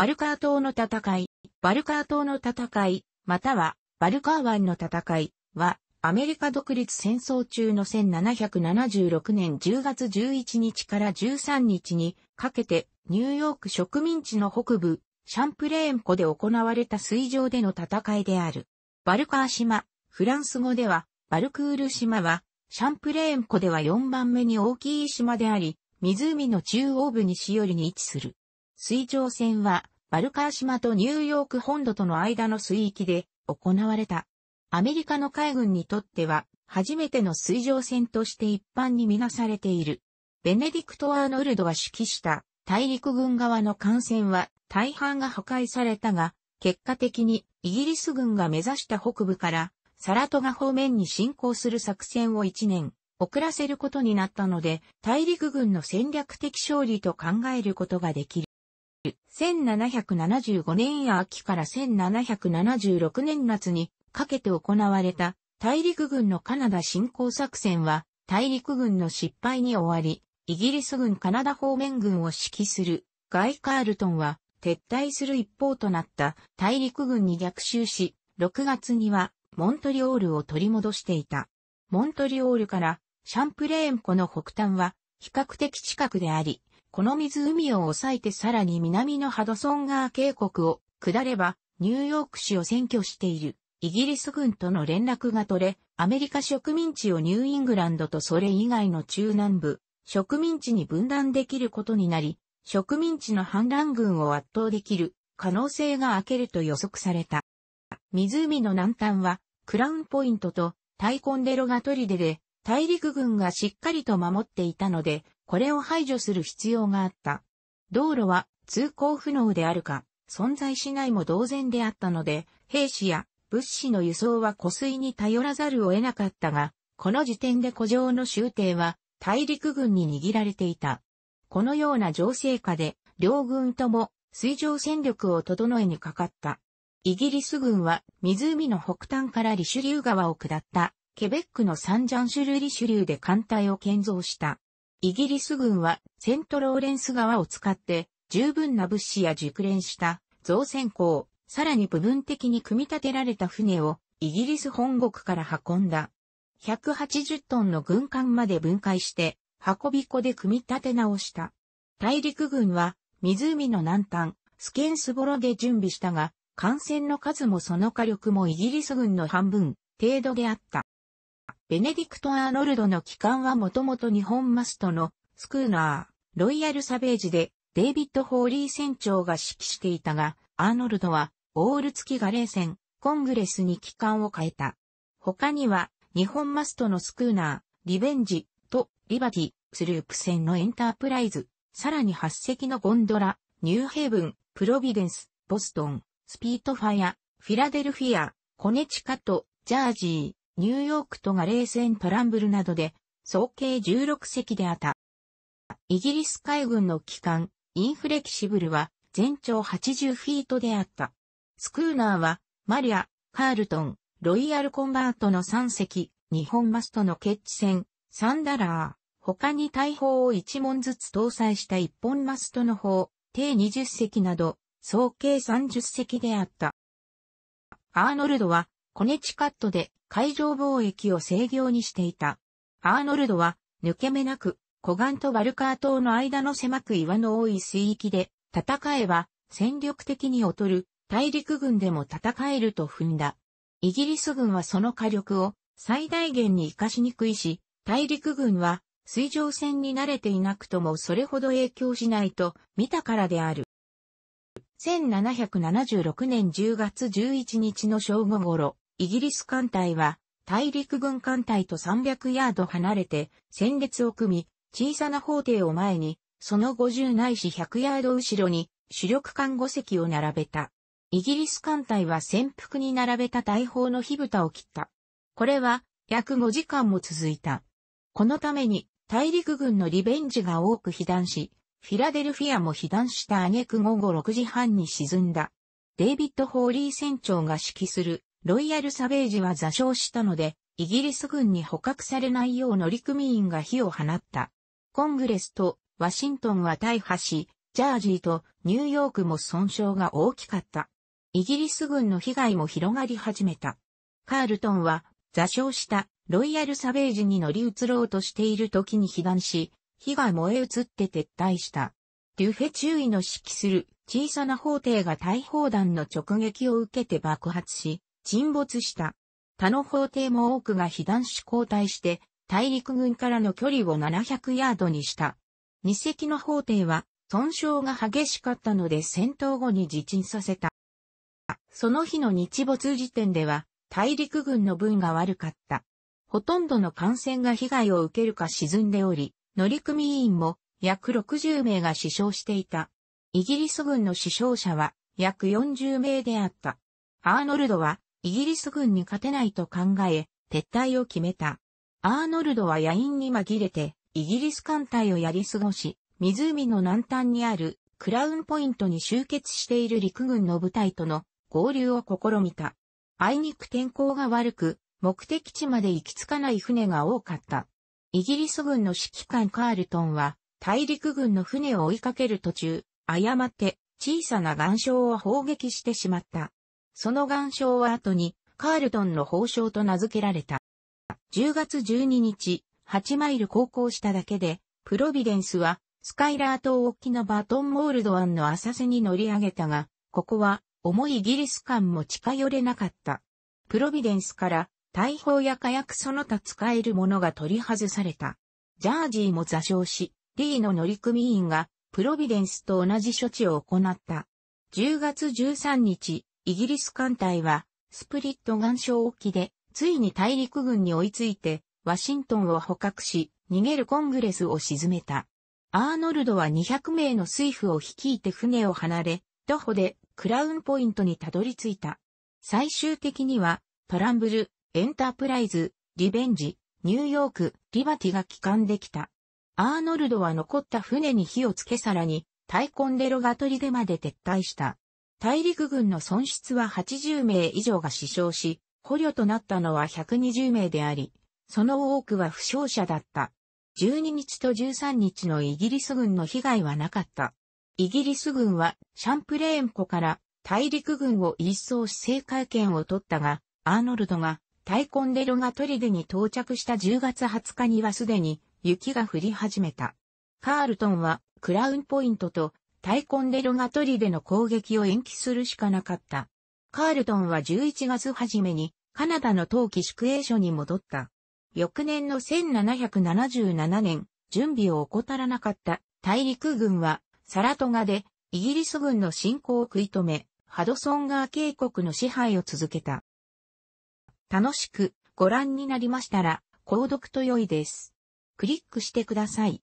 バルカー島の戦い、バルカー島の戦い、または、バルカー湾の戦いは、アメリカ独立戦争中の1776年10月11日から13日にかけて、ニューヨーク植民地の北部、シャンプレーン湖で行われた水上での戦いである。バルカー島、フランス語では、バルクール島は、シャンプレーン湖では4番目に大きい島であり、湖の中央部西寄りに位置する。水上戦は、バルカー島とニューヨーク本土との間の水域で行われた。アメリカの海軍にとっては、初めての水上戦として一般にみなされている。ベネディクト・アーノルドが指揮した大陸軍側の艦船は大半が破壊されたが、結果的にイギリス軍が目指した北部からサラトガ方面に進行する作戦を1年遅らせることになったので、大陸軍の戦略的勝利と考えることができる。1775年秋から1776年夏にかけて行われた大陸軍のカナダ侵攻作戦は大陸軍の失敗に終わり、イギリス軍カナダ方面軍を指揮するガイ・カールトンは撤退する一方となった大陸軍に逆襲し、6月にはモントリオールを取り戻していた。モントリオールからシャンプレーン湖の北端は比較的近くであり、この湖を抑えてさらに南のハドソン川渓谷を下れば、ニューヨーク市を占拠しているイギリス軍との連絡が取れ、アメリカ植民地をニューイングランドとそれ以外の中南部、植民地に分断できることになり、植民地の反乱軍を圧倒できる可能性が明けると予測された。湖の南端は、クラウンポイントとタイコンデロガトリデで、大陸軍がしっかりと守っていたので、これを排除する必要があった。道路は通行不能であるか、存在しないも同然であったので、兵士や物資の輸送は湖水に頼らざるを得なかったが、この時点で古城の終艇は大陸軍に握られていた。このような情勢下で、両軍とも水上戦力を整えにかかった。イギリス軍は湖の北端からリシュリュー川を下ったケベックのサンジャンシュルリシュリューで艦隊を建造した。イギリス軍はセントローレンス川を使って十分な物資や熟練した造船港、さらに部分的に組み立てられた船をイギリス本国から運んだ。180トンの軍艦まで分解して運び子で組み立て直した。大陸軍は湖の南端、スケンスボロで準備したが、艦船の数もその火力もイギリス軍の半分程度であった。ベネディクト・アーノルドの機関はもともと日本マストのスクーナー、ロイヤル・サベージでデイビッド・ホーリー船長が指揮していたが、アーノルドはオール付きガレー船、コングレスに機関を変えた。他には、日本マストのスクーナー、リベンジとリバティ、スループ船のエンタープライズ、さらに8隻のゴンドラ、ニューヘイブン、プロビデンス、ボストン、スピートファイア、フィラデルフィア、コネチカとジャージー、ニューヨークとが冷戦トランブルなどで、総計16隻であった。イギリス海軍の機関、インフレキシブルは、全長80フィートであった。スクーナーは、マリア、カールトン、ロイヤルコンバートの3隻、日本マストのケッチ船、サンダラー、他に大砲を1門ずつ搭載した1本マストの砲、定20隻など、総計30隻であった。アーノルドは、コネチカットで海上貿易を制御にしていた。アーノルドは抜け目なく、湖岸とバルカー島の間の狭く岩の多い水域で戦えば戦力的に劣る大陸軍でも戦えると踏んだ。イギリス軍はその火力を最大限に活かしにくいし、大陸軍は水上戦に慣れていなくともそれほど影響しないと見たからである。1776年10月11日の正午頃、イギリス艦隊は、大陸軍艦隊と300ヤード離れて、戦列を組み、小さな砲艇を前に、その50ないし100ヤード後ろに、主力艦5隻を並べた。イギリス艦隊は潜伏に並べた大砲の火蓋を切った。これは、約5時間も続いた。このために、大陸軍のリベンジが多く被弾し、フィラデルフィアも被弾した挙句午後6時半に沈んだ。デイビッド・ホーリー船長が指揮するロイヤルサベージは座礁したので、イギリス軍に捕獲されないよう乗組員が火を放った。コングレスとワシントンは大破し、ジャージーとニューヨークも損傷が大きかった。イギリス軍の被害も広がり始めた。カールトンは座礁したロイヤルサベージに乗り移ろうとしている時に被弾し、火が燃え移って撤退した。デュフェ中尉の指揮する小さな法廷が大砲弾の直撃を受けて爆発し、沈没した。他の法廷も多くが被弾し交代して、大陸軍からの距離を700ヤードにした。二隻の法廷は、損傷が激しかったので戦闘後に自沈させた。その日の日没時点では、大陸軍の分が悪かった。ほとんどの艦船が被害を受けるか沈んでおり、乗組員も約60名が死傷していた。イギリス軍の死傷者は約40名であった。アーノルドはイギリス軍に勝てないと考え、撤退を決めた。アーノルドは野因に紛れて、イギリス艦隊をやり過ごし、湖の南端にあるクラウンポイントに集結している陸軍の部隊との合流を試みた。あいにく天候が悪く、目的地まで行き着かない船が多かった。イギリス軍の指揮官カールトンは、大陸軍の船を追いかける途中、誤って小さな岩礁を砲撃してしまった。その岩礁は後に、カールトンの宝礁と名付けられた。10月12日、8マイル航行しただけで、プロビデンスは、スカイラー島沖のバトンモールド湾の浅瀬に乗り上げたが、ここは、重いギリス艦も近寄れなかった。プロビデンスから、大砲や火薬その他使えるものが取り外された。ジャージーも座礁し、リーの乗組員が、プロビデンスと同じ処置を行った。10月13日、イギリス艦隊は、スプリット岩礁沖で、ついに大陸軍に追いついて、ワシントンを捕獲し、逃げるコングレスを沈めた。アーノルドは200名の水夫を率いて船を離れ、徒歩でクラウンポイントにたどり着いた。最終的には、トランブル、エンタープライズ、リベンジ、ニューヨーク、リバティが帰還できた。アーノルドは残った船に火をつけさらに、タイコンデロガトリでまで撤退した。大陸軍の損失は80名以上が死傷し、捕虜となったのは120名であり、その多くは負傷者だった。12日と13日のイギリス軍の被害はなかった。イギリス軍はシャンプレーン湖から大陸軍を一掃し制海権を取ったが、アーノルドがタイコンデロがトリデに到着した10月20日にはすでに雪が降り始めた。カールトンはクラウンポイントとタイコンデロガトリでの攻撃を延期するしかなかった。カールトンは11月初めにカナダの冬季宿営所に戻った。翌年の1777年、準備を怠らなかった大陸軍はサラトガでイギリス軍の侵攻を食い止め、ハドソン川渓谷の支配を続けた。楽しくご覧になりましたら、購読と良いです。クリックしてください。